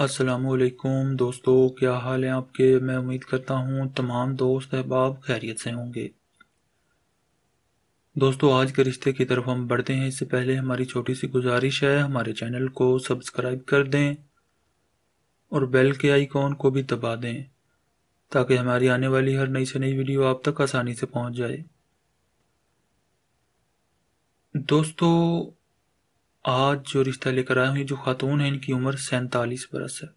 असलकुम दोस्तों क्या हाल है आपके मैं उम्मीद करता हूँ तमाम दोस्त अहबाब खैरियत से होंगे दोस्तों आज के रिश्ते की तरफ हम बढ़ते हैं इससे पहले हमारी छोटी सी गुजारिश है हमारे चैनल को सब्सक्राइब कर दें और बेल के आइकॉन को भी दबा दें ताकि हमारी आने वाली हर नई से नई वीडियो आप तक आसानी से पहुँच जाए दोस्तों आज जो रिश्ता लेकर आया हूँ जो खातून है इनकी उम्र सैंतालीस बरस है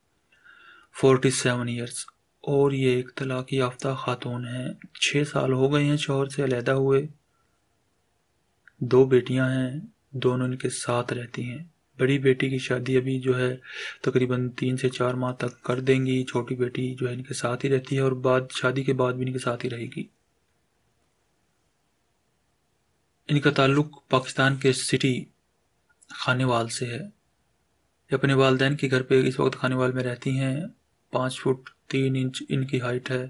फोर्टी सेवन ईयर्स और ये एक तलाक़ याफ्ता खातून हैं छः साल हो गए हैं शोहर से अलहदा हुए दो बेटियां हैं दोनों इनके साथ रहती हैं बड़ी बेटी की शादी अभी जो है तकरीबन तीन से चार माह तक कर देंगी छोटी बेटी जो है इनके साथ ही रहती है और बाद शादी के बाद भी इनके साथ ही रहेगी इनका ताल्लुक पाकिस्तान के सिटी खानेवाल से है ये अपने वालदेन के घर पे इस वक्त खानेवाल में रहती हैं पाँच फुट तीन इंच इनकी हाइट है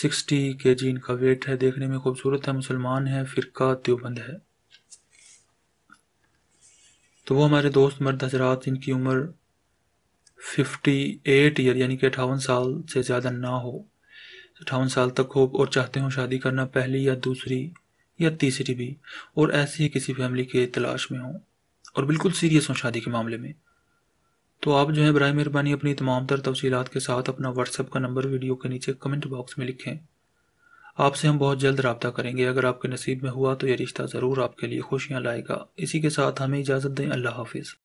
सिक्सटी के जी इनका वेट है देखने में खूबसूरत है मुसलमान है फ़िरका त्योबंद है तो वो हमारे दोस्त मर्द हजरात इनकी उम्र फिफ्टी एट ईयर यानी कि अठावन साल से ज़्यादा ना हो अठावन साल तक हो और चाहते हों शादी करना पहली या दूसरी या तीसरी भी और ऐसे ही किसी फैमिली के तलाश में हों और बिल्कुल सीरियस हों शादी के मामले में तो आप जो है बर मेहरबानी अपनी तमाम तर तफसीत के साथ अपना व्हाट्सअप का नंबर वीडियो के नीचे कमेंट बॉक्स में लिखें आपसे हम बहुत जल्द रबता करेंगे अगर आपके नसीब में हुआ तो ये रिश्ता ज़रूर आपके लिए खुशियाँ लाएगा इसी के साथ हमें इजाज़त दें अल्लाह हाफिज़